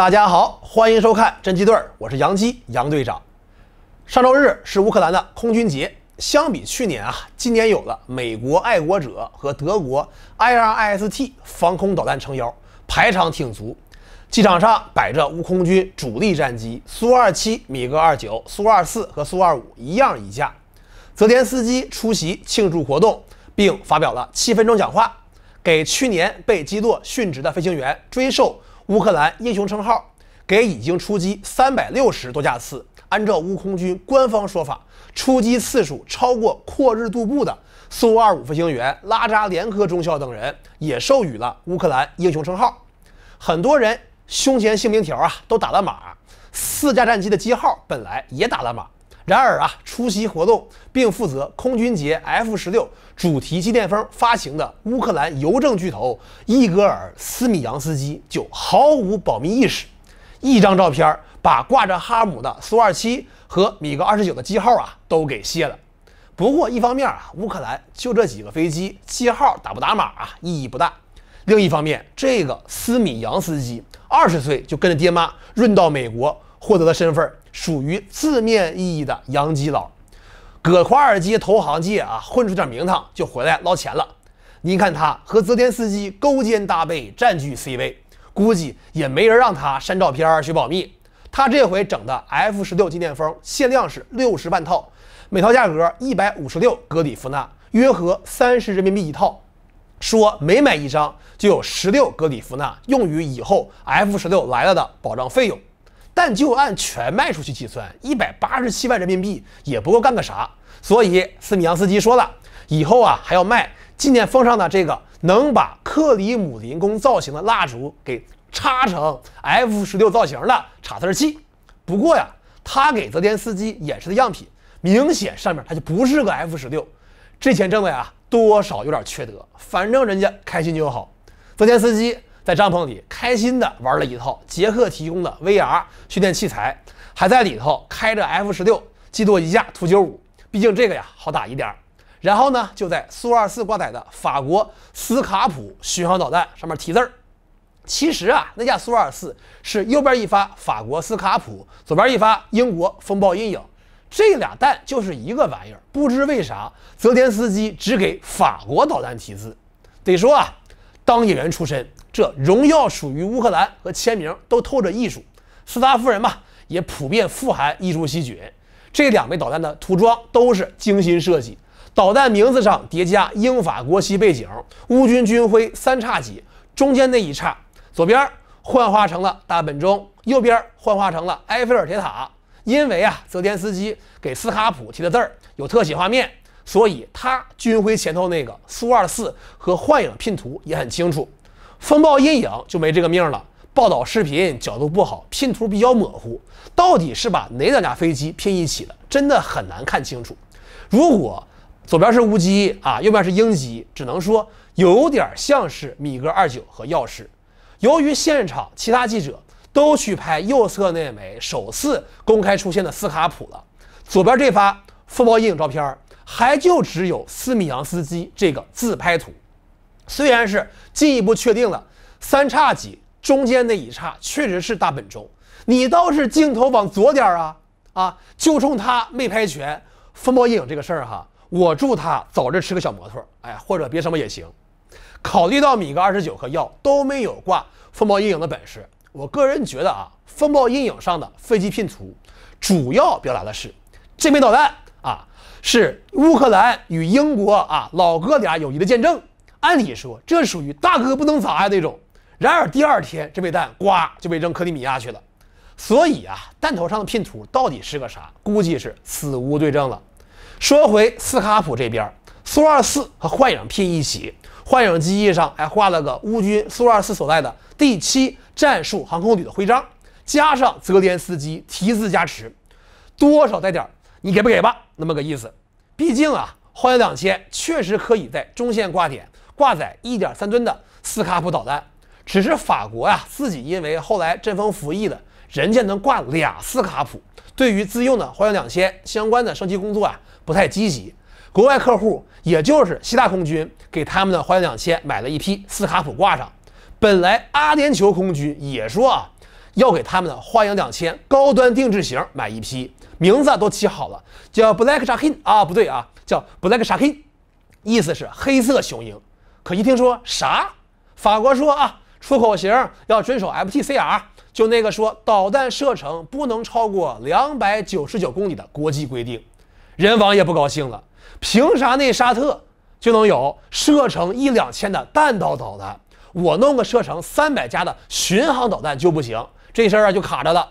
大家好，欢迎收看《侦缉队》，我是杨基杨队长。上周日是乌克兰的空军节，相比去年啊，今年有了美国爱国者和德国 IRIS-T 防空导弹撑腰，排场挺足。机场上摆着乌空军主力战机苏二七、米格二九、苏二四和苏二五一样一架。泽连斯基出席庆祝活动，并发表了七分钟讲话，给去年被击落殉职的飞行员追授。乌克兰英雄称号给已经出击三百六十多架次，按照乌空军官方说法，出击次数超过阔日杜布的苏 -25 飞行员拉扎连科中校等人也授予了乌克兰英雄称号。很多人胸前姓名条啊都打了码，四架战机的机号本来也打了码，然而啊出席活动并负责空军节 F-16。主题机电风发行的乌克兰邮政巨头伊戈尔斯米扬斯基就毫无保密意识，一张照片把挂着哈姆的苏 -27 和米格 -29 的机号啊都给卸了。不过一方面啊，乌克兰就这几个飞机机号打不打码啊意义不大；另一方面，这个斯米扬斯基二十岁就跟着爹妈润到美国，获得的身份属于字面意义的洋基佬。搁华尔街投行界啊，混出点名堂就回来捞钱了。您看他和泽田斯基勾肩搭背占据 C 位，估计也没人让他删照片儿学保密。他这回整的 F 十六纪念封限量是六十万套，每套价格一百五十六格里夫纳，约合三十人民币一套。说每买一张就有十六格里夫纳用于以后 F 十六来了的保障费用。但就按全卖出去计算，一百八十七万人民币也不够干个啥。所以斯米扬斯基说了，以后啊还要卖纪念封上的这个能把克里姆林宫造型的蜡烛给插成 F 十六造型的插头器。不过呀，他给泽连斯基演示的样品，明显上面他就不是个 F 十六。这钱挣的呀，多少有点缺德。反正人家开心就好。泽连斯基。在帐篷里开心的玩了一套杰克提供的 VR 训练器材，还在里头开着 F 十六机多一架图九五，毕竟这个呀好打一点。然后呢，就在苏二四挂载的法国斯卡普巡航导弹上面题字儿。其实啊，那架苏二四是右边一发法国斯卡普，左边一发英国风暴阴影，这俩弹就是一个玩意儿。不知为啥，泽连斯基只给法国导弹题字，得说啊。当演员出身，这荣耀属于乌克兰和签名都透着艺术。斯达夫人吧，也普遍富含艺术细菌。这两枚导弹的涂装都是精心设计，导弹名字上叠加英法国旗背景，乌军军徽三叉戟，中间那一叉左边幻化成了大本钟，右边幻化成了埃菲尔铁塔。因为啊，泽连斯基给斯卡普提的字儿有特写画面。所以他军徽前头那个苏二四和幻影拼图也很清楚，风暴阴影就没这个命了。报道视频角度不好，拼图比较模糊，到底是把哪两架飞机拼一起的，真的很难看清楚。如果左边是乌鸡啊，右边是鹰击，只能说有点像是米格二九和耀世。由于现场其他记者都去拍右侧那枚首次公开出现的斯卡普了，左边这发风暴阴影照片儿。还就只有斯米扬斯基这个自拍图，虽然是进一步确定了三叉戟中间那一叉确实是大本钟，你倒是镜头往左点儿啊啊！就冲他没拍全风暴阴影这个事儿哈，我祝他早日吃个小摩托，哎，或者别什么也行。考虑到米格二十九和药都没有挂风暴阴影的本事，我个人觉得啊，风暴阴影上的飞机拼图主要表达的是这枚导弹。啊，是乌克兰与英国啊老哥俩友谊的见证。按理说，这属于大哥不能砸呀那种。然而第二天，这枚弹呱就被扔克里米亚去了。所以啊，弹头上的拼图到底是个啥？估计是死无对证了。说回斯卡普这边，苏 -24 和幻影拼一起，幻影机翼上还画了个乌军苏 -24 所在的第七战术航空旅的徽章，加上泽连斯基题字加持，多少带点。你给不给吧，那么个意思。毕竟啊，幻影两千确实可以在中线挂点挂载一点三吨的斯卡普导弹。只是法国啊，自己因为后来阵风服役了，人家能挂俩斯卡普。对于自用的幻影两千相关的升级工作啊，不太积极。国外客户也就是希腊空军给他们的幻影两千买了一批斯卡普挂上。本来阿联酋空军也说啊。要给他们的花影两千高端定制型买一批，名字都起好了，叫 Black Sharkin 啊，不对啊，叫 Black Sharkin，意思是黑色雄鹰。可一听说啥，法国说啊，出口型要遵守 FTCR，就那个说导弹射程不能超过两百九十九公里的国际规定，人王也不高兴了，凭啥那沙特就能有射程一两千的弹道导弹，我弄个射程三百加的巡航导弹就不行？这事儿啊就卡着了，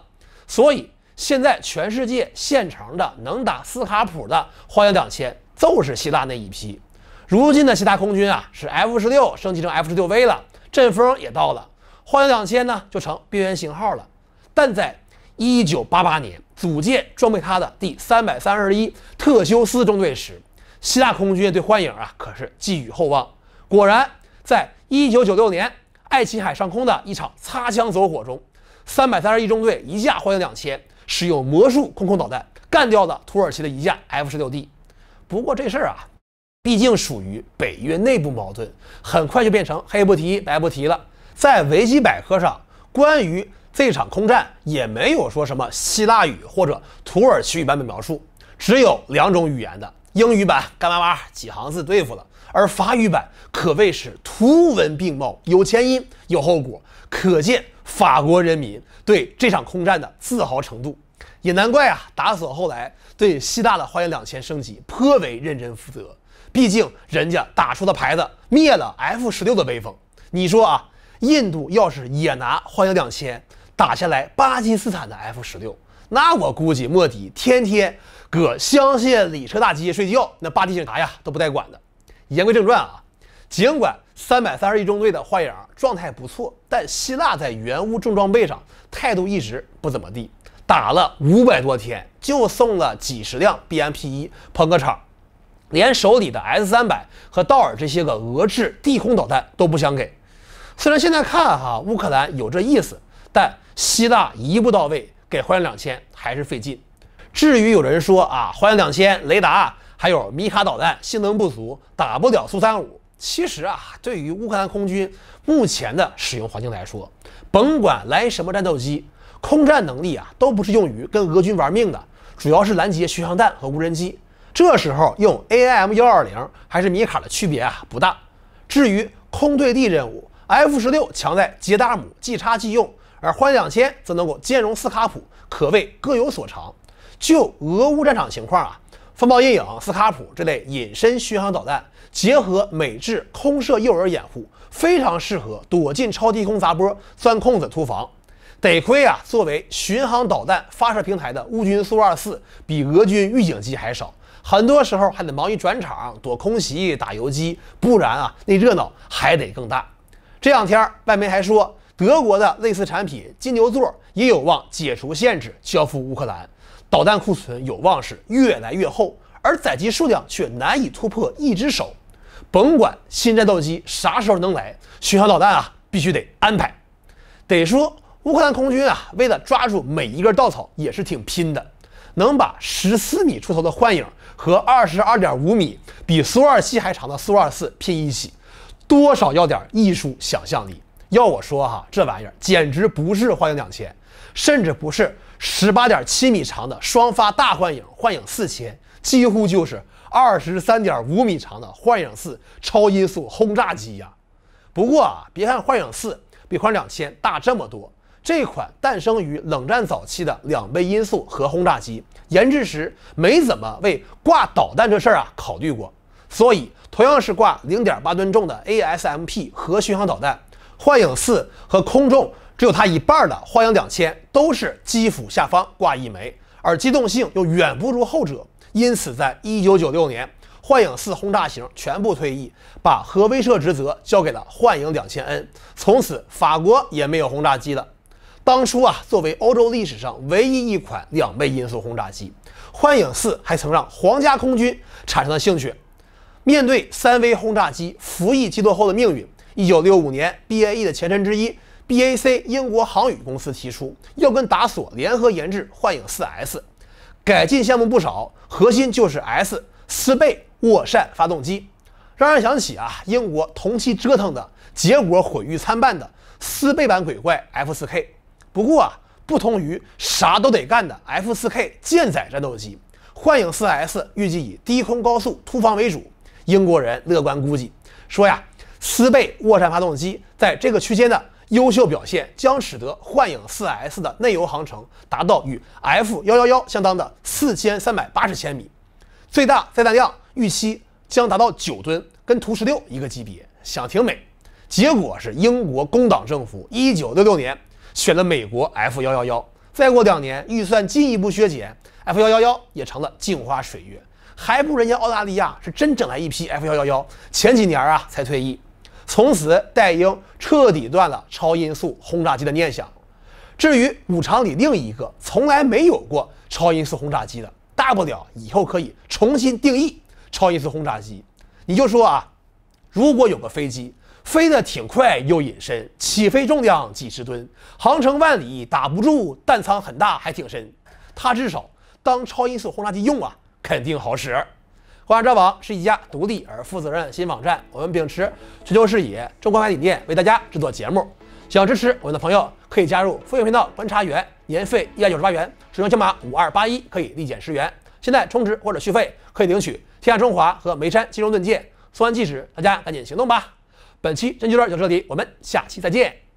所以现在全世界现成的能打斯卡普的幻影两千，就是希腊那一批。如今的希腊空军啊是 F 十六升级成 F 十六 V 了，阵风也到了，幻影两千呢就成边缘型号了。但在一九八八年组建装备它的第三百三十一特修斯中队时，希腊空军对幻影啊可是寄予厚望。果然，在一九九六年爱琴海上空的一场擦枪走火中。三百三十一中队一架幻影两千使用魔术空空导弹干掉了土耳其的一架 F 十六 D。不过这事儿啊，毕竟属于北约内部矛盾，很快就变成黑不提白不提了。在维基百科上，关于这场空战也没有说什么希腊语或者土耳其语版本描述，只有两种语言的英语版干巴巴几行字对付了，而法语版可谓是图文并茂，有前因有后果。可见法国人民对这场空战的自豪程度，也难怪啊，达索后来对西大的幻影两千升级颇为认真负责。毕竟人家打出的牌子灭了 F 十六的威风。你说啊，印度要是也拿幻影两千打下来巴基斯坦的 F 十六，那我估计莫迪天天搁乡县里车大街睡觉，那巴基斯坦呀都不带管的。言归正传啊，尽管。三百三十一中队的幻影状态不错，但希腊在原物重装备上态度一直不怎么地，打了五百多天就送了几十辆 BMP 一捧个场，连手里的 S 三百和道尔这些个俄制地空导弹都不想给。虽然现在看哈乌克兰有这意思，但希腊一步到位给影两千还是费劲。至于有人说啊，影两千雷达还有米卡导弹性能不足，打不了苏三五。其实啊，对于乌克兰空军目前的使用环境来说，甭管来什么战斗机，空战能力啊都不是用于跟俄军玩命的，主要是拦截巡航弹和无人机。这时候用 AIM 幺二零还是米卡的区别啊不大。至于空对地任务，F 十六强在杰达姆，即插即用；而幻影两千则能够兼容斯卡普，可谓各有所长。就俄乌战场情况啊。风暴阴影、斯卡普这类隐身巡航导弹，结合美制空射诱饵掩护，非常适合躲进超低空砸波钻空子突防。得亏啊，作为巡航导弹发射平台的乌军苏 -24 比俄军预警机还少，很多时候还得忙于转场、躲空袭、打游击，不然啊，那热闹还得更大。这两天外媒还说，德国的类似产品金牛座也有望解除限制，交付乌克兰。导弹库存有望是越来越厚，而载机数量却难以突破一只手。甭管新战斗机啥时候能来，巡航导弹啊必须得安排。得说乌克兰空军啊，为了抓住每一根稻草也是挺拼的，能把十四米出头的幻影和二十二点五米比苏 -27 还长的苏 -24 拼一起，多少要点艺术想象力。要我说哈，这玩意儿简直不是幻影两千，甚至不是十八点七米长的双发大幻影，幻影四千几乎就是二十三点五米长的幻影四超音速轰炸机呀。不过啊，别看幻影四比幻影两千大这么多，这款诞生于冷战早期的两倍音速核轰炸机研制时没怎么为挂导弹这事儿啊考虑过，所以同样是挂零点八吨重的 ASMP 核巡航导弹。幻影四和空中只有它一半的幻影两千，都是基辅下方挂一枚，而机动性又远不如后者，因此在1996年，幻影四轰炸型全部退役，把核威慑职责交给了幻影两千 N，从此法国也没有轰炸机了。当初啊，作为欧洲历史上唯一一款两倍音速轰炸机，幻影四还曾让皇家空军产生了兴趣。面对三倍轰炸机服役机多后的命运。一九六五年，BAE 的前身之一 BAC 英国航宇公司提出要跟达索联合研制幻影四 S，改进项目不少，核心就是 S 四倍涡扇发动机，让人想起啊，英国同期折腾的结果毁誉参半的斯贝版鬼怪 F4K。不过啊，不同于啥都得干的 F4K 舰载战斗机，幻影四 S 预计以低空高速突防为主。英国人乐观估计说呀。斯贝涡扇发动机在这个区间的优秀表现，将使得幻影 4S 的内油航程达到与 F111 相当的4380千米，最大载弹量预期将达到9吨，跟图十六一个级别，想挺美，结果是英国工党政府1966年选了美国 F111，再过两年预算进一步削减，F111 也成了镜花水月，还不人家澳大利亚是真整来一批 F111，前几年啊才退役。从此，戴英彻底断了超音速轰炸机的念想。至于五常里另一个从来没有过超音速轰炸机的，大不了以后可以重新定义超音速轰炸机。你就说啊，如果有个飞机飞得挺快又隐身，起飞重量几十吨，航程万里打不住，弹仓很大还挺深，它至少当超音速轰炸机用啊，肯定好使。观察网是一家独立而负责任的新网站，我们秉持全球视野，中国海底店为大家制作节目。想支持我们的朋友可以加入付费频道观察员，年费一百九十八元，使用金码五二八一可以立减十元。现在充值或者续费可以领取天下中华和眉山金融盾戒。送完即止，大家赶紧行动吧！本期真趣论就到这里，我们下期再见。